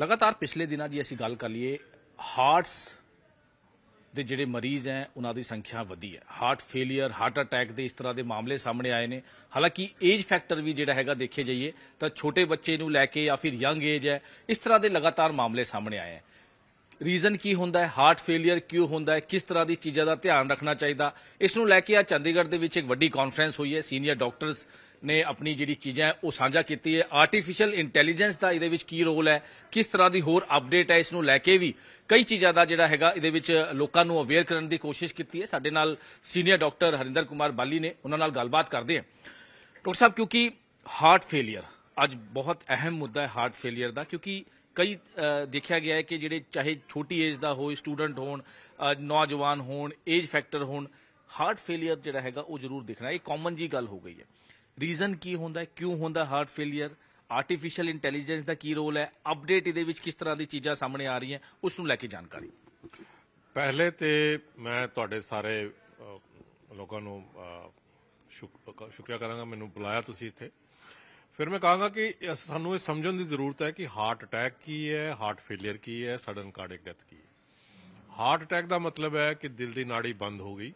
ਲਗਾਤਾਰ ਪਿਛਲੇ ਦਿਨਾਂ ਜੀ ਅਸੀਂ ਗੱਲ ਕਰ ਲਈਏ ਹਾਰਟਸ ਦੇ ਜਿਹੜੇ ਮਰੀਜ਼ ਹੈ ਉਹਨਾਂ ਦੀ ਸੰਖਿਆ ਵਧੀ ਹੈ ਹਾਰਟ ਫੇਲਿਅਰ ਹਾਰਟ ਅਟੈਕ ਦੇ ਇਸ ਤਰ੍ਹਾਂ ਦੇ ਮਾਮਲੇ ਸਾਹਮਣੇ ਆਏ ਨੇ ਹਾਲਾਂਕਿ ਏਜ ਫੈਕਟਰ ਵੀ ਜਿਹੜਾ ਹੈਗਾ ਦੇਖੇ ਜਾਈਏ ਤਾਂ ਛੋਟੇ ਬੱਚੇ ਨੂੰ ਲੈ ਕੇ ਜਾਂ ਫਿਰ ਯੰਗ ਏਜ ਹੈ ਇਸ ਤਰ੍ਹਾਂ ਦੇ ਲਗਾਤਾਰ ਮਾਮਲੇ ਸਾਹਮਣੇ ਆਏ ਹੈ ਰੀਜ਼ਨ ਕੀ ਹੁੰਦਾ ਹੈ ਹਾਰਟ ਫੇਲਿਅਰ ਕਿਉਂ ਹੁੰਦਾ ਹੈ ਕਿਸ ਤਰ੍ਹਾਂ ਦੀ ਚੀਜ਼ਾਂ ਦਾ ਧਿਆਨ ਰੱਖਣਾ ਚਾਹੀਦਾ ਇਸ ਨੂੰ ਲੈ ਕੇ ਆ ਚੰਡੀਗੜ੍ਹ ਦੇ ਵਿੱਚ ਇੱਕ ਵੱਡੀ ਕਾਨਫਰੰਸ ਹੋਈ ਹੈ ਸੀਨੀਅਰ ਡਾਕਟਰਸ ਨੇ ਆਪਣੀ ਜਿਹੜੀ ਚੀਜ਼ਾਂ ਉਹ ਸਾਂਝਾ ਕੀਤੀ ਹੈ ਆਰਟੀਫੀਸ਼ੀਅਲ ਇੰਟੈਲੀਜੈਂਸ ਦਾ ਇਹਦੇ ਵਿੱਚ ਕੀ ਰੋਲ ਹੈ ਕਿਸ ਤਰ੍ਹਾਂ ਦੀ ਹੋਰ ਅਪਡੇਟ ਹੈ ਇਸ ਨੂੰ ਲੈ ਕੇ ਵੀ ਕਈ ਚੀਜ਼ਾਂ ਦਾ ਜਿਹੜਾ ਹੈਗਾ ਇਹਦੇ ਵਿੱਚ ਲੋਕਾਂ ਨੂੰ ਅਵੇਅਰ ਕਰਨ ਦੀ ਕੋਸ਼ਿਸ਼ ਕੀਤੀ ਹੈ ਸਾਡੇ ਨਾਲ ਸੀਨੀਅਰ ਡਾਕਟਰ ਹਰਿੰਦਰ ਕੁਮਾਰ ਬਾਲੀ ਨੇ ਉਹਨਾਂ ਨਾਲ ਗੱਲਬਾਤ ਕਰਦੇ ਹਾਂ ਡਾਕਟਰ ਸਾਹਿਬ ਕਿਉਂਕਿ ਹਾਰਟ ਫੇਲਿਅਰ ਅੱਜ ਬਹੁਤ ਅਹਿਮ ਮੁੱਦਾ ਹੈ ਹਾਰਟ ਫੇਲਿਅਰ ਦਾ ਕਿਉਂਕਿ ਕਈ ਦੇਖਿਆ ਗਿਆ ਹੈ ਕਿ ਜਿਹੜੇ ਚਾਹੇ ਛੋਟੀ ਏਜ ਦਾ ਹੋਏ ਸਟੂਡੈਂਟ ਹੋਣ ਨੌਜਵਾਨ ਹੋਣ ਏਜ ਫੈਕਟਰ ਹੋਣ ਹਾਰਟ ਫੇਲਿਅਰ ਜਿਹੜਾ ਹੈਗਾ ਉਹ ਜ਼ਰੂਰ ਦਿਖਣਾ ਇਹ ਕਾਮਨ ਜੀ ਗੱਲ ਹੋ ਗਈ ਹੈ ਰੀਜ਼ਨ ਕੀ ਹੁੰਦਾ ਕਿਉਂ ਹੁੰਦਾ ਹਾਰਟ ਫੇਲਿਅਰ ਆਰਟੀਫੀਸ਼ੀਅਲ ਇੰਟੈਲੀਜੈਂਸ ਦਾ ਕੀ ਰੋਲ ਹੈ ਅਪਡੇਟ ਇਹਦੇ ਵਿੱਚ ਕਿਸ ਤਰ੍ਹਾਂ ਦੀ ਚੀਜ਼ਾਂ ਸਾਹਮਣੇ ਆ ਰਹੀਆਂ ਉਸ ਨੂੰ ਲੈ ਕੇ ਜਾਣਕਾਰੀ ਪਹਿਲੇ ਤੇ ਮੈਂ ਤੁਹਾਡੇ ਸਾਰੇ ਲੋਕਾਂ ਨੂੰ ਸ਼ੁਕਰੀਆ ਕਰਾਂਗਾ ਮੈਨੂੰ ਬੁਲਾਇਆ ਤੁਸੀਂ ਇੱਥੇ ਫਿਰ ਮੈਂ ਕਹਾਂਗਾ ਕਿ ਸਾਨੂੰ ਇਹ ਸਮਝਣ ਦੀ ਜ਼ਰੂਰਤ ਹੈ ਕਿ ਹਾਰਟ ਅਟੈਕ ਕੀ ਹੈ ਹਾਰਟ ਫੇਲਿਅਰ ਕੀ ਹੈ ਸਡਨ ਕਾਰਡਿਕ ਡੈਥ ਕੀ ਹੈ ਹਾਰਟ ਅਟੈਕ ਦਾ ਮਤਲਬ ਹੈ ਕਿ ਦਿਲ ਦੀ ਨਾੜੀ ਬੰਦ ਹੋ ਗਈ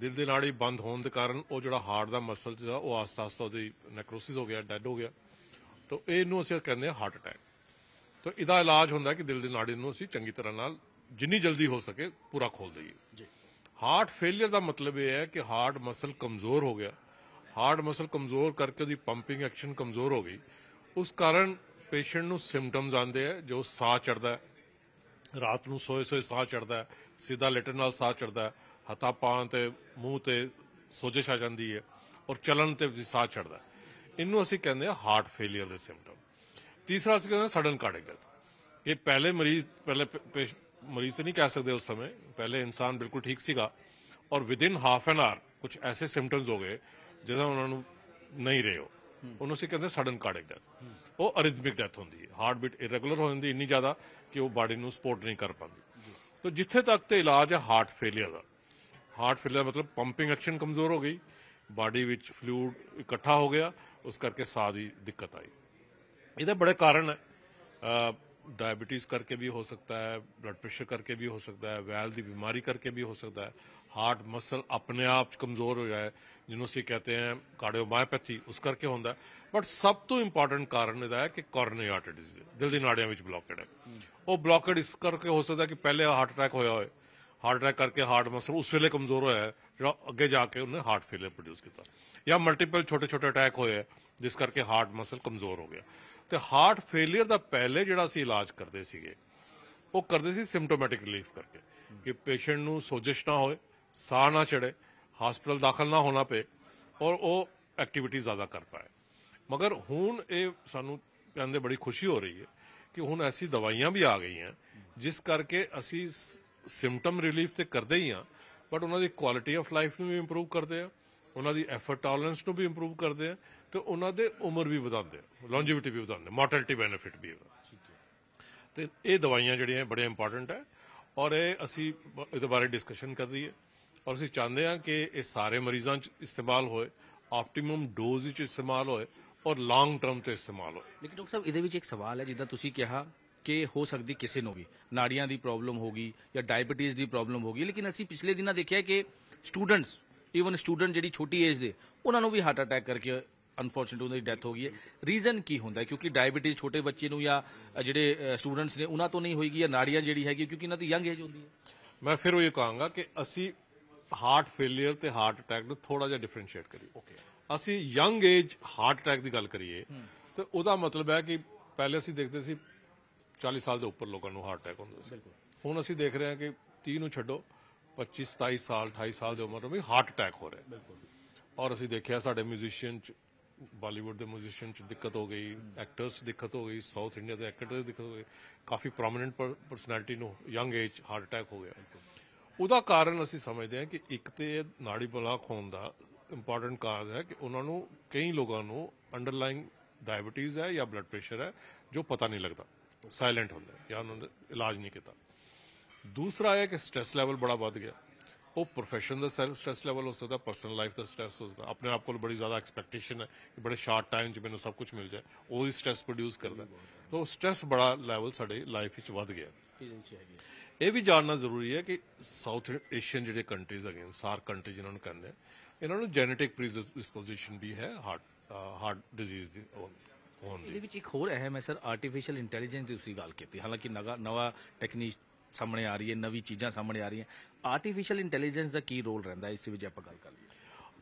ਦਿਲ ਦੇ ਨਾੜੀ ਬੰਦ ਹੋਣ ਦੇ ਕਾਰਨ ਉਹ ਜਿਹੜਾ ਹਾਰਟ ਦਾ ਮਸਲ ਜਿਹੜਾ ਉਹ ਆਸਤਾ-ਆਸਤਾ ਉਹਦੀ ਨੈਕਰੋਸਿਸ ਹੋ ਗਿਆ ਡੈਡ ਹੋ ਗਿਆ ਤਾਂ ਇਹਨੂੰ ਅਸੀਂ ਕਹਿੰਦੇ ਹਾਂ ਹਾਰਟ ਅਟੈਕ ਤਾਂ ਇਹਦਾ ਇਲਾਜ ਹੁੰਦਾ ਕਿ ਦਿਲ ਦੀ ਨਾੜੀ ਨੂੰ ਅਸੀਂ ਚੰਗੀ ਤਰ੍ਹਾਂ ਨਾਲ ਜਿੰਨੀ ਜਲਦੀ ਹੋ ਸਕੇ ਪੂਰਾ ਖੋਲ ਦਈਏ ਜੀ ਹਾਰਟ ਫੇਲਿਅਰ ਦਾ ਮਤਲਬ ਇਹ ਹੈ ਕਿ ਹਾਰਟ ਮਸਲ ਕਮਜ਼ੋਰ ਹੋ ਗਿਆ ਹਾਰਟ ਮਸਲ ਕਮਜ਼ੋਰ ਕਰਕੇ ਉਹਦੀ ਪੰਪਿੰਗ ਐਕਸ਼ਨ ਕਮਜ਼ੋਰ ਹੋ ਗਈ ਉਸ ਕਾਰਨ ਪੇਸ਼ੈਂਟ ਨੂੰ ਸਿੰਪਟਮਸ ਆਉਂਦੇ ਆ ਜੋ ਸਾਹ ਚੜਦਾ ਰਾਤ ਨੂੰ ਸੋਏ ਸੋਏ ਸਾਹ ਚੜਦਾ ਸਿੱਧਾ ਲੇਟਣ ਨਾਲ ਸਾਹ ਚੜਦਾ ਹਤਾ ਪਾਉਣ ਤੇ ਮੂੰਹ ਤੇ ਸੋਜਿਸ਼ ਆ ਜਾਂਦੀ ਹੈ ਔਰ ਚਲਨ ਤੇ ਸਾਹ ਛੱਡਦਾ ਇਹਨੂੰ ਅਸੀਂ ਕਹਿੰਦੇ ਆ ਹਾਰਟ ਫੇਲਿਅਰ ਦੇ ਸਿੰਪਟਮ ਤੀਸਰਾ ਅਸੀਂ ਕਹਿੰਦੇ ਸਡਨ ਕਾਰਡਿਕ ਡੈਥ ਇਹ ਪਹਿਲੇ ਮਰੀਜ਼ ਪਹਿਲੇ ਮਰੀਜ਼ ਤੇ ਨਹੀਂ ਕਹਿ ਸਕਦੇ ਉਸ ਸਮੇਂ ਪਹਿਲੇ ਇਨਸਾਨ ਬਿਲਕੁਲ ਠੀਕ ਸੀਗਾ ਔਰ within half an hour ਕੁਝ ਐਸੇ ਸਿੰਪਟਮਸ ਹੋ ਗਏ ਜਿਹਦਾ ਉਹਨਾਂ ਨੂੰ ਨਹੀਂ ਰਹੇ ਹੋ ਉਹਨੂੰ ਅਸੀਂ ਕਹਿੰਦੇ ਸਡਨ ਕਾਰਡਿਕ ਡੈਥ ਉਹ ਅਰਿਥਮਿਕ ਡੈਥ ਹੁੰਦੀ ਹੈ ਹਾਰਟ ਬੀਟ ਇਰੈਗੂਲਰ ਹੋ ਜਾਂਦੀ ਇੰਨੀ ਜ਼ਿਆਦਾ ਕਿ ਉਹ ਬਾਡੀ ਨੂੰ ਸਪੋਰਟ ਨਹੀਂ ਕਰ ਪਾਉਂਦੀ ਤੋ ਜਿੱਥੇ ਤੱਕ ਤੇ ਇਲਾਜ ਹੈ ਹਾਰਟ ਫੇਲਿਅਰ ਦਾ ਹਾਰਟ ਫੇਲਰ ਮਤਲਬ ਪੰਪਿੰਗ ਐਕਸ਼ਨ ਕਮਜ਼ੋਰ ਹੋ ਗਈ ਬਾਡੀ ਵਿੱਚ ਫਲੂਇਡ ਇਕੱਠਾ ਹੋ ਗਿਆ ਉਸ ਕਰਕੇ ਸਾਹ ਦੀ ਦਿੱਕਤ ਆਈ ਇਹਦੇ ਬੜੇ ਕਾਰਨ ਹੈ ਡਾਇਬੀਟੀਜ਼ ਕਰਕੇ ਵੀ ਹੋ ਸਕਦਾ ਹੈ ਬਲੱਡ ਪ੍ਰੈਸ਼ਰ ਕਰਕੇ ਵੀ ਹੋ ਸਕਦਾ ਹੈ ਵੈਲ ਦੀ ਬਿਮਾਰੀ ਕਰਕੇ ਵੀ ਹੋ ਸਕਦਾ ਹੈ ਹਾਰਟ ਮਸਲ ਆਪਣੇ ਆਪ ਚ ਕਮਜ਼ੋਰ ਹੋ ਜਾਏ ਜਿਹਨੂੰ ਅਸੀਂ ਕਹਤੇ ਹਾਂ ਕਾਰਡੀਓਮਾਇਓਪੈਥੀ ਉਸ ਕਰਕੇ ਹੁੰਦਾ ਬਟ ਸਭ ਤੋਂ ਇੰਪੋਰਟੈਂਟ ਕਾਰਨ ਇਹਦਾ ਹੈ ਕਿ ਕੋਰਨਰੀ ਆਰਟਰੀਜ਼ ਦਿਲ ਦੀ ਨਾੜੀਆਂ ਵਿੱਚ ਬਲੌਕਡ ਹੈ ਉਹ ਬਲੌਕਡ ਇਸ ਕਰਕੇ ਹੋ ਸਕਦਾ ਕਿ ਪਹਿਲੇ ਹਾਰਟ ਅਟੈਕ ਹੋਇਆ ਹੋਵੇ ਹਾਰਟ ਅਟੈਕ ਕਰਕੇ ਹਾਰਟ ਮਸਲ ਉਸ ਵੇਲੇ ਕਮਜ਼ੋਰ ਹੋਇਆ ਜਿਹੜਾ ਅੱਗੇ ਜਾ ਕੇ ਉਹਨੇ ਹਾਰਟ ਫੇਲਰ ਪ੍ਰੋਡਿਊਸ ਕੀਤਾ ਜਾਂ ਮਲਟੀਪਲ ਛੋਟੇ ਛੋਟੇ ਅਟੈਕ ਹੋਏ ਜਿਸ ਕਰਕੇ ਹਾਰਟ ਮਸਲ ਕਮਜ਼ੋਰ ਹੋ ਗਿਆ ਤੇ ਹਾਰਟ ਫੇਲਰ ਦਾ ਪਹਿਲੇ ਜਿਹੜਾ ਸੀ ਇਲਾਜ ਕਰਦੇ ਸੀਗੇ ਉਹ ਕਰਦੇ ਸੀ ਸਿੰਪਟੋਮੈਟਿਕ ਰਿਲੀਫ ਕਰਕੇ ਕਿ ਪੇਸ਼ੈਂਟ ਨੂੰ ਸੋਜਿਸ਼ ਨਾ ਹੋਏ ਸਾਹ ਨਾ ਚੜੇ ਹਸਪੀਟਲ ਦਾਖਲ ਨਾ ਹੋਣਾ ਪਏ ਔਰ ਉਹ ਐਕਟੀਵਿਟੀ ਜ਼ਿਆਦਾ ਕਰ ਪਾਏ ਮਗਰ ਹੁਣ ਇਹ ਸਾਨੂੰ ਕਹਿੰਦੇ ਬੜੀ ਖੁਸ਼ੀ ਹੋ ਰਹੀ ਹੈ ਕਿ ਹੁਣ ਐਸੀ ਦਵਾਈਆਂ ਵੀ ਆ ਗਈਆਂ ਜਿਸ ਕਰਕੇ ਅਸੀਂ ਸਿੰਪਟਮ ਰਿਲੀਫ ਤੇ ਕਰਦੇ ਹੀ ਆ ਬਟ ਉਹਨਾਂ ਦੀ ਕੁਆਲਿਟੀ ਆਫ ਲਾਈਫ ਨੂੰ ਵੀ ਇੰਪਰੂਵ ਕਰਦੇ ਆ ਉਹਨਾਂ ਦੀ ਐਫਰਟ ਟੋਲਰੈਂਸ ਨੂੰ ਵੀ ਇੰਪਰੂਵ ਕਰਦੇ ਆ ਤੇ ਉਹਨਾਂ ਦੇ ਉਮਰ ਵੀ ਵਧਾਉਂਦੇ ਆ ਲੌਂਜੀਵਿਟੀ ਵੀ ਵਧਾਉਂਦੇ ਮੋਰਟੈਲਿਟੀ ਬੈਨੀਫਿਟ ਵੀ ਤੇ ਇਹ ਦਵਾਈਆਂ ਜਿਹੜੀਆਂ ਬੜੇ ਇੰਪੋਰਟੈਂਟ ਹੈ ਔਰ ਇਹ ਅਸੀਂ ਇਹਦੇ ਬਾਰੇ ਡਿਸਕਸ਼ਨ ਕਰ ਰਹੀ ਹੈ ਔਰ ਅਸੀਂ ਚਾਹੁੰਦੇ ਆ ਕਿ ਇਹ ਸਾਰੇ ਮਰੀਜ਼ਾਂ 'ਚ ਇਸਤੇਮਾਲ ਹੋਏ ਆਪਟੀਮਮ ਡੋਜ਼ 'ਚ ਇਸਤੇਮਾਲ ਹੋਏ ਔਰ ਲੌਂਗ ਟਰਮ ਤੇ ਇਸਤੇਮਾਲ ਹੋਏ ਲੇਕਿਨ ਡਾਕਟਰ ਸਾਹਿਬ ਇਹਦੇ ਵਿੱਚ ਇੱਕ ਸਵਾਲ ਹੈ ਜਿੱਦਾਂ ਤੁਸੀਂ ਕਿਹਾ ਕਿ ਹੋ ਸਕਦੀ ਕਿਸੇ ਨੂੰ ਵੀ ਨਾੜੀਆਂ ਦੀ ਪ੍ਰੋਬਲਮ ਹੋ ਗਈ ਜਾਂ ਡਾਇਬੀਟੀਜ਼ ਦੀ ਪ੍ਰੋਬਲਮ ਹੋ ਗਈ ਲੇਕਿਨ ਅਸੀਂ ਪਿਛਲੇ ਦਿਨਾਂ ਦੇਖਿਆ ਕਿ ਸਟੂਡੈਂਟਸ ਈਵਨ ਸਟੂਡੈਂਟ ਜਿਹੜੀ ਛੋਟੀ ਏਜ ਦੇ ਉਹਨਾਂ ਨੂੰ ਵੀ ਹਾਰਟ ਅਟੈਕ ਕਰਕੇ ਅਨਫੋਰਚੂਨੇਟ ਉਹਨਾਂ ਦੀ ਡੈਥ ਹੋ ਗਈ ਹੈ ਰੀਜ਼ਨ ਕੀ ਹੁੰਦਾ ਕਿਉਂਕਿ ਡਾਇਬੀਟੀਜ਼ ਛੋਟੇ ਬੱਚੇ ਨੂੰ ਜਾਂ ਜਿਹੜੇ ਸਟੂਡੈਂਟਸ ਨੇ ਉਹਨਾਂ ਤੋਂ ਨਹੀਂ ਹੋਈਗੀ ਜਾਂ ਨਾੜੀਆਂ ਜਿਹੜੀ ਹੈਗੀ ਕਿਉਂਕਿ ਇਹਨਾਂ ਦੀ ਯੰਗ ਏਜ ਹੁੰਦੀ ਹੈ ਮੈਂ ਫਿਰ ਉਹ ਇਹ ਕਹਾਂਗਾ ਕਿ ਅਸੀਂ ਹਾਰਟ ਫੇਲਿਅਰ ਤੇ ਹਾਰਟ ਅਟੈਕ ਨੂੰ ਥੋੜਾ ਜਿਹਾ ਡਿਫਰੈਂਸ਼ੀਏਟ ਕਰੀਏ ਅਸੀਂ ਯੰਗ ਏਜ ਹਾਰਟ ਅਟੈਕ ਦੀ ਗੱਲ ਕਰੀਏ ਤੇ ਉਹਦਾ ਮਤਲਬ ਹੈ ਕਿ ਪਹਿਲੇ ਅਸੀਂ ਦੇਖਦੇ ਸੀ 40 ਸਾਲ ਦੇ ਉੱਪਰ ਲੋਕਾਂ ਨੂੰ ਹਾਰਟ ਅਟੈਕ ਹੁੰਦਾ ਸੀ ਹੁਣ ਅਸੀਂ ਦੇਖ ਰਹੇ ਹਾਂ ਕਿ 30 ਨੂੰ ਛੱਡੋ 25 27 ਸਾਲ 28 ਸਾਲ ਦੀ ਉਮਰ ਨੂੰ ਵੀ ਹਾਰਟ ਅਟੈਕ ਹੋ ਰਿਹਾ ਔਰ ਅਸੀਂ ਦੇਖਿਆ ਸਾਡੇ ਮਿਊਜ਼ੀਸ਼ੀਅਨ ਚ ਬਾਲੀਵੁੱਡ ਦੇ ਮਿਊਜ਼ੀਸ਼ੀਅਨ ਚ ਦਿੱਕਤ ਹੋ ਗਈ ਐਕਟਰਸ ਦਿੱਕਤ ਹੋ ਗਈ ਸਾਊਥ ਇੰਡੀਆ ਦੇ ਐਕਟਰਸ ਦਿੱਕਤ ਹੋ ਗਏ ਕਾਫੀ ਪ੍ਰੋਮਿਨੈਂਟ ਪਰਸਨੈਲਿਟੀ ਨੂੰ ਯੰਗ ਏਜ ਹਾਰਟ ਅਟੈਕ ਹੋ ਗਿਆ ਉਹਦਾ ਕਾਰਨ ਅਸੀਂ ਸਮਝਦੇ ਹਾਂ ਕਿ ਇੱਕ ਤੇ ਨਾੜੀ ਬਲਾਕ ਹੋਣ ਦਾ ਇੰਪੋਰਟੈਂਟ ਕਾਰਨ ਹੈ ਕਿ ਉਹਨਾਂ ਨੂੰ ਕਈ ਲੋਕਾਂ ਨੂੰ ਅੰਡਰਲਾਈਨ ਡਾਇਬੀਟੀਜ਼ ਹੈ ਜਾਂ ਬਲੱਡ ਪ੍ਰੈਸ਼ਰ ਹੈ ਜੋ ਪਤਾ ਨਹੀਂ ਲੱਗਦਾ ਸਾਇਲੈਂਟ ਹੁੰਦਾ ਜਾਂ ਉਹਨਾਂ ਨੇ ਇਲਾਜ ਨਹੀਂ ਕੀਤਾ ਦੂਸਰਾ ਹੈ ਕਿ ਸਟ्रेस ਲੈਵਲ ਬੜਾ ਵੱਧ ਗਿਆ ਉਹ ਪ੍ਰੋਫੈਸ਼ਨ ਦਾ ਸਟ्रेस ਲੈਵਲ ਹੋ ਸਕਦਾ ਪਰਸਨਲ ਲਾਈਫ ਦਾ ਸਟ्रेस ਹੋ ਸਕਦਾ ਆਪਣੇ ਆਪ ਕੋਲ ਬੜੀ ਜ਼ਿਆਦਾ ਐਕਸਪੈਕਟੇਸ਼ਨ ਹੈ ਕਿ ਬੜੇ ਸ਼ਾਰਟ ਟਾਈਮ 'ਚ ਮੈਨੂੰ ਸਭ ਕੁਝ ਮਿਲ ਜਾਏ ਉਹ ਹੀ ਸਟ्रेस ਪ੍ਰੋਡਿਊਸ ਕਰਦਾ ਤਾਂ ਸਟ्रेस ਬੜਾ ਲੈਵਲ ਸਾਡੇ ਲਾਈਫ ਵਿੱਚ ਵੱਧ ਗਿਆ ਇਹ ਵੀ ਜਾਣਨਾ ਜ਼ਰੂਰੀ ਹੈ ਕਿ ਸਾਊਥ ਏਸ਼ੀਅਨ ਜਿਹੜੇ ਕੰਟਰੀਜ਼ ਹੈਗੇ ਸਾਰ ਕੰਟਰੀ ਜਿਨ੍ਹਾਂ ਨੂੰ ਕਹਿੰਦੇ ਇਹਨਾਂ ਨੂੰ ਜੈਨੇਟਿਕ ਪ੍ਰੀਡਿਸਪੋਜੀਸ਼ਨ ਵੀ ਹੈ ਹਾਰਟ ਹਾਰਟ ਡਿਜ਼ੀਜ਼ ਦੀ ਹੋਣ ਇਹਦੇ ਵਿੱਚ ਇੱਕ ਹੋਰ ਅਹਿਮ ਹੈ ਸਰ ਆਰਟੀਫੀਸ਼ੀਅਲ ਇੰਟੈਲੀਜੈਂਸ ਦੀ ਤੁਸੀਂ ਗੱਲ ਕੀਤੀ ਹਾਲਾਂਕਿ ਨਵਾਂ ਟੈਕਨੀਕ ਸਾਹਮਣੇ ਆ ਰਹੀ ਹੈ ਨਵੀਂ ਚੀਜ਼ਾਂ ਸਾਹਮਣੇ ਆ ਰਹੀਆਂ ਆਰਟੀਫੀਸ਼ੀਅਲ ਇੰਟੈਲੀਜੈਂਸ ਦਾ ਕੀ ਰੋਲ ਰਹਿੰਦਾ ਇਸ ਵਿੱਚ ਆਪਾਂ ਗੱਲ ਕਰ ਲਈਏ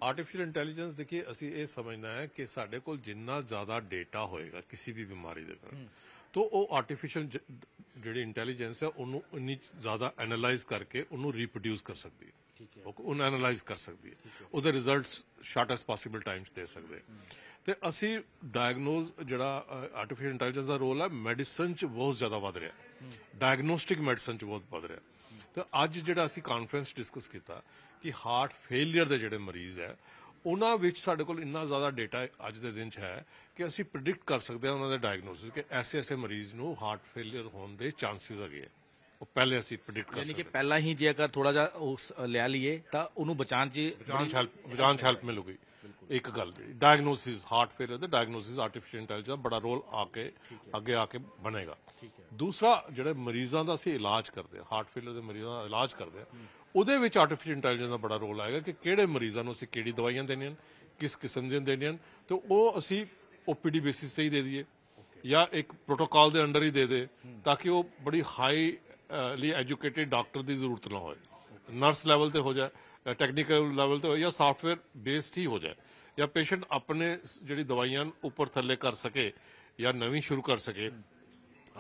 ਆਰਟੀਫੀਸ਼ੀਅਲ ਇੰਟੈਲੀਜੈਂਸ ਦੇਖੀ ਅਸੀਂ ਇਹ ਸਮਝਣਾ ਹੈ ਕਿ ਸਾਡੇ ਕੋਲ ਜਿੰਨਾ ਜ਼ਿਆਦਾ ਡਾਟਾ ਹੋਏਗਾ ਕਿਸੇ ਵੀ ਬਿਮਾਰੀ ਦੇ ਬਾਰੇ ਤਾਂ ਉਹ ਆਰਟੀਫੀਸ਼ੀਅਲ ਜਿਹੜੀ ਇੰਟੈਲੀਜੈਂਸ ਹੈ ਉਹਨੂੰ ਇੰਨੀ ਜ਼ਿਆਦਾ ਐਨਾਲਾਈਜ਼ ਕਰਕੇ ਉਹਨੂੰ ਰੀਪਰੋਡਿਊਸ ਕਰ ਸਕਦੀ ਹੈ ਉਹ ਉਹਨੂੰ ਐਨਾਲਾਈਜ਼ ਕਰ ਸਕਦੀ ਹੈ ਉਹਦੇ ਰਿਜ਼ਲਟਸ ਸ਼ਾਰਟੈਸਟ ਪੋਸੀਬਲ ਟਾਈਮਸ ਦੇ ਸਕਦੇ ਹੈ ਤੇ ਅਸੀਂ ਡਾਇਗਨੋਸ ਜਿਹੜਾ ਆਰਟੀਫੀਸ਼ੀਅਲ ਇੰਟੈਲੀਜੈਂਸ ਦਾ ਰੋਲ ਹੈ ਮੈਡੀਸਨ 'ਚ ਬਹੁਤ ਜ਼ਿਆਦਾ ਵਧ ਰਿਹਾ ਡਾਇਗਨੋਸਟਿਕ ਮੈਡੀਸਨ 'ਚ ਬਹੁਤ ਵਧ ਰਿਹਾ ਤੇ ਅੱਜ ਜਿਹੜਾ ਅਸੀਂ ਕਾਨਫਰੰਸ ਡਿਸਕਸ ਕੀਤਾ ਕਿ ਹਾਰਟ ਫੇਲਿਅਰ ਦੇ ਜਿਹੜੇ ਮਰੀਜ਼ ਹੈ ਉਹਨਾਂ ਵਿੱਚ ਸਾਡੇ ਕੋਲ ਇੰਨਾ ਜ਼ਿਆਦਾ ਡਾਟਾ ਅੱਜ ਦੇ ਦਿਨ 'ਚ ਹੈ ਕਿ ਅਸੀਂ ਪ੍ਰੈਡਿਕਟ ਕਰ ਸਕਦੇ ਹਾਂ ਉਹਨਾਂ ਦੇ ਡਾਇਗਨੋਸਿਸ ਕਿ ਐਸੇ ਐਸੇ ਮਰੀਜ਼ ਨੂੰ ਹਾਰਟ ਫੇਲਿਅਰ ਹੋਣ ਦੇ ਚਾਂਸਸ ਹੈਗੇ ਆ ਉਹ ਪਹਿਲੇ ਅਸੀਂ ਪ੍ਰੈਡਿਕਟ ਕਰ ਸਕਦੇ ਯਾਨੀ ਕਿ ਪਹਿਲਾਂ ਹੀ ਜੇਕਰ ਥੋੜਾ ਜਿਹਾ ਉਸ ਲੈ ਲਈਏ ਤਾਂ ਉਹਨੂੰ ਬਚਾਉਣ 'ਚ ਬਚਾਉਣ ਹੈਲਪ ਬਚਾਉਣ ਹੈਲਪ ਮਿਲੂਗੀ ਇੱਕ ਗੱਲ ਜਿਹੜੀ ਡਾਇਗਨੋਸਿਸ ਹਾਰਟ ਫੇਲਰ ਦਾ ਡਾਇਗਨੋਸਿਸ ਆਰਟੀਫੀਸ਼ੀਅਲ ਇੰਟੈਲੀਜੈਂਸ ਬੜਾ ਰੋਲ ਆ ਕੇ ਅੱਗੇ ਆ ਕੇ ਬਣੇਗਾ ਦੂਸਰਾ ਜਿਹੜੇ ਮਰੀਜ਼ਾਂ ਦਾ ਸੀ ਇਲਾਜ ਕਰਦੇ ਆ ਹਾਰਟ ਫੇਲਰ ਦੇ ਮਰੀਜ਼ਾਂ ਦਾ ਇਲਾਜ ਕਰਦੇ ਆ ਉਹਦੇ ਵਿੱਚ ਆਰਟੀਫੀਸ਼ੀਅਲ ਇੰਟੈਲੀਜੈਂਸ ਦਾ ਬੜਾ ਰੋਲ ਆਏਗਾ ਕਿ ਕਿਹੜੇ ਮਰੀਜ਼ਾਂ ਨੂੰ ਅਸੀਂ ਕਿਹੜੀ ਦਵਾਈਆਂ ਦੇਣੀਆਂ ਕਿਸ ਕਿਸਮ ਦੀਆਂ ਦੇਣੀਆਂ ਤੇ ਉਹ ਅਸੀਂ ਓਪੀਡੀ ਬੇਸਿਸ ਤੇ ਹੀ ਦੇ ਦਈਏ ਜਾਂ ਇੱਕ ਪ੍ਰੋਟੋਕਾਲ ਦੇ ਅੰਡਰ ਹੀ ਦੇ ਦੇ ਤਾਂ ਕਿ ਉਹ ਬੜੀ ਹਾਈ ਲੀ ਐਜੂਕੇਟਿਡ ਡਾਕਟਰ ਦੀ ਜ਼ਰੂਰਤ ਨਾ ਹੋਵੇ ਨਰਸ ਲੈਵਲ ਤੇ ਹੋ ਜਾਏ ਟੈਕਨੀਕਲ ਲੈਵਲ ਤੇ ਹੋ ਜਾਂ ਸਾਫਟਵੇਅਰ ਬੇਸਡ ਹੀ ਹੋ ਜਾਏ ਜਾਂ ਪੇਸ਼ੈਂਟ ਆਪਣੇ ਜਿਹੜੀ ਦਵਾਈਆਂ ਉੱਪਰ ਥੱਲੇ ਕਰ ਸਕੇ ਜਾਂ ਨਵੀਂ ਸ਼ੁਰੂ ਕਰ ਸਕੇ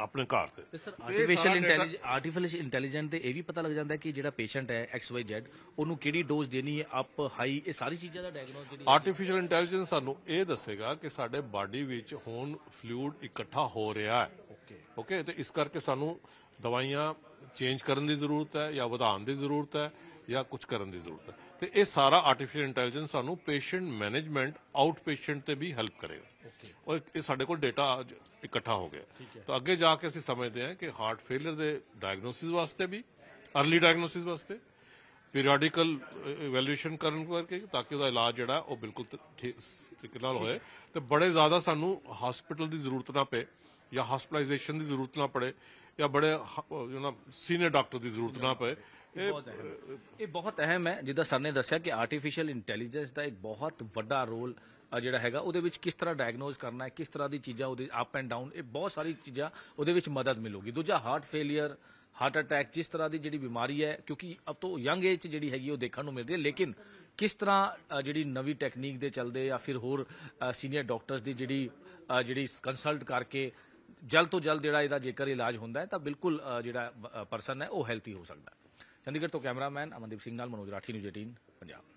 ਆਪਣੇ ਘਰ ਤੇ ਆਰਟੀਫੀਸ਼ੀਅਲ ਇੰਟੈਲੀਜੈਂਸ ਆਰਟੀਫੀਸ਼ੀਅਲ ਇੰਟੈਲੀਜੈਂਸ ਤੇ ਇਹ ਵੀ ਪਤਾ ਲੱਗ ਜਾਂਦਾ ਹੈ ਕਿ ਜਿਹੜਾ ਪੇਸ਼ੈਂਟ ਹੈ ਐਕਸ ਵਾਈ ਜ਼ੈਡ ਉਹਨੂੰ ਕਿਹੜੀ ਡੋਜ਼ ਦੇਣੀ ਹੈ ਅਪ ਹਾਈ ਇਹ ਸਾਰੀ ਚੀਜ਼ਾਂ ਦਾ ਡਾਇਗਨੋਸ ਜਿਹੜੀ ਆਰਟੀਫੀਸ਼ੀਅਲ ਇੰਟੈਲੀਜੈਂਸ ਸਾਨੂੰ ਇਹ ਦੱਸੇਗਾ ਕਿ ਸਾਡੇ ਬਾਡੀ ਵਿੱਚ ਹੁਣ ਫਲੂਇਡ ਇਕੱਠਾ ਹੋ ਰਿਹਾ ਹੈ ਓਕੇ ਓਕੇ ਤੇ ਇਸ ਕਰਕੇ ਸਾਨੂੰ ਦਵਾਈਆਂ ਚੇਂਜ ਕਰਨ ਦੀ ਜ਼ਰੂਰਤ ਹੈ ਜਾਂ ਵਧਾਉਣ ਦੀ ਜ਼ਰੂਰਤ ਹੈ ਜਾਂ ਕੁਝ ਕਰਨ ਦੀ ਜ਼ਰੂਰਤ ਹੈ ਤੇ ਇਹ ਸਾਰਾ ਆਰਟੀਫੀਸ਼ੀਅਲ ਇੰਟੈਲੀਜੈਂਸ ਸਾਨੂੰ ਪੇਸ਼ੈਂਟ ਮੈਨੇਜਮੈਂਟ ਆਊਟ ਪੇਸ਼ੈਂਟ ਤੇ ਵੀ ਹੈਲਪ ਕਰੇਗਾ ਔਰ ਇਹ ਸਾਡੇ ਕੋਲ ਡਾਟਾ ਇਕੱਠਾ ਹੋ ਗਿਆ ਤਾਂ ਅੱਗੇ ਜਾ ਕੇ ਅਸੀਂ ਸਮਝਦੇ ਹਾਂ ਕਿ ਹਾਰਟ ਫੇਲਰ ਦੇ ਡਾਇਗਨੋਸਿਸ ਵਾਸਤੇ ਵੀ अर्ली ਡਾਇਗਨੋਸਿਸ ਵਾਸਤੇ ਪੀਰੀਆਡੀਕਲ ਇਵੈਲੂਏਸ਼ਨ ਕਰਨ ਕਰਕੇ ਤਾਂ ਕਿ ਉਹਦਾ ਇਲਾਜ ਜਿਹੜਾ ਉਹ ਬਿਲਕੁਲ ਤਰੀਕੇ ਨਾਲ ਹੋਏ ਤੇ ਬੜੇ ਜ਼ਿਆਦਾ ਸਾਨੂੰ ਹਸਪੀਟਲ ਦੀ ਜ਼ਰੂਰਤ ਨਾ ਪਏ ਜਾਂ ਹਸਪੀਟਲਾਈਜੇਸ਼ਨ ਦੀ ਜ਼ਰੂਰਤ ਨਾ ਪੜੇ ਜਾਂ ਬੜੇ ਯੂ ਨਾ ਸੀਨੀਅਰ ਡਾਕਟਰ ਦੀ ਜ਼ਰੂਰਤ ਨਾ ਪਏ ਇਹ ਬਹੁਤ ਅਹਿਮ ਹੈ। ਇਹ ਬਹੁਤ ਅਹਿਮ ਹੈ ਜਿੱਦਾਂ ਸਰ ਨੇ ਦੱਸਿਆ ਕਿ ਆਰਟੀਫੀਸ਼ੀਅਲ ਇੰਟੈਲੀਜੈਂਸ ਦਾ ਇੱਕ ਬਹੁਤ ਵੱਡਾ ਰੋਲ ਜਿਹੜਾ ਹੈਗਾ ਉਹਦੇ ਵਿੱਚ ਕਿਸ ਤਰ੍ਹਾਂ ਡਾਇਗਨੋਸ ਕਰਨਾ ਹੈ ਕਿਸ ਤਰ੍ਹਾਂ ਦੀ ਚੀਜ਼ਾਂ ਉਹਦੇ ਅਪ ਐਂਡ ਡਾਊਨ ਇਹ ਬਹੁਤ ਸਾਰੀ ਚੀਜ਼ਾਂ ਉਹਦੇ ਵਿੱਚ ਮਦਦ ਮਿਲੂਗੀ ਦੂਜਾ ਹਾਰਟ ਫੇਲਿਅਰ ਹਾਰਟ ਅਟੈਕ ਜਿਸ ਤਰ੍ਹਾਂ ਦੀ ਜਿਹੜੀ ਬਿਮਾਰੀ ਹੈ ਕਿਉਂਕਿ ਅਬ ਤੋਂ ਯੰਗ ਏਜ 'ਚ ਜਿਹੜੀ ਹੈਗੀ ਉਹ ਦੇਖਣ ਨੂੰ ਮਿਲਦੀ ਹੈ ਲੇਕਿਨ ਕਿਸ ਤਰ੍ਹਾਂ ਜਿਹੜੀ ਨਵੀਂ ਟੈਕਨੀਕ ਦੇ ਚੱਲਦੇ ਜਾਂ ਫਿਰ ਹੋਰ ਸੀਨੀਅਰ ਡਾਕਟਰਸ ਦੀ ਜਿਹੜੀ ਜਿਹੜੀ ਕੰਸਲਟ ਕਰਕੇ ਜਲ ਤੋਂ ਜਲ ਜਿਹੜਾ ਇਹਦਾ ਜੇਕਰ ਇਲਾਜ ਹੁੰਦਾ ਹੈ ਤਾਂ ਬਿਲਕੁਲ ਜਿਹੜਾ ਪਰਸਨ ਹੈ ਉਹ ਹੈਲਥੀ ਹੋ ਸਕਦਾ ਹੈ ਚੰਡੀਗੜ੍ਹ ਤੋਂ ਕੈਮਰਾਮੈਨ ਅਮਨਦੀਪ ਸਿੰਘ ਨਾਲ ਮਨੋਜ ਰਾਠੀ ਨਿਊਜ਼ 18 ਪੰਜਾਬ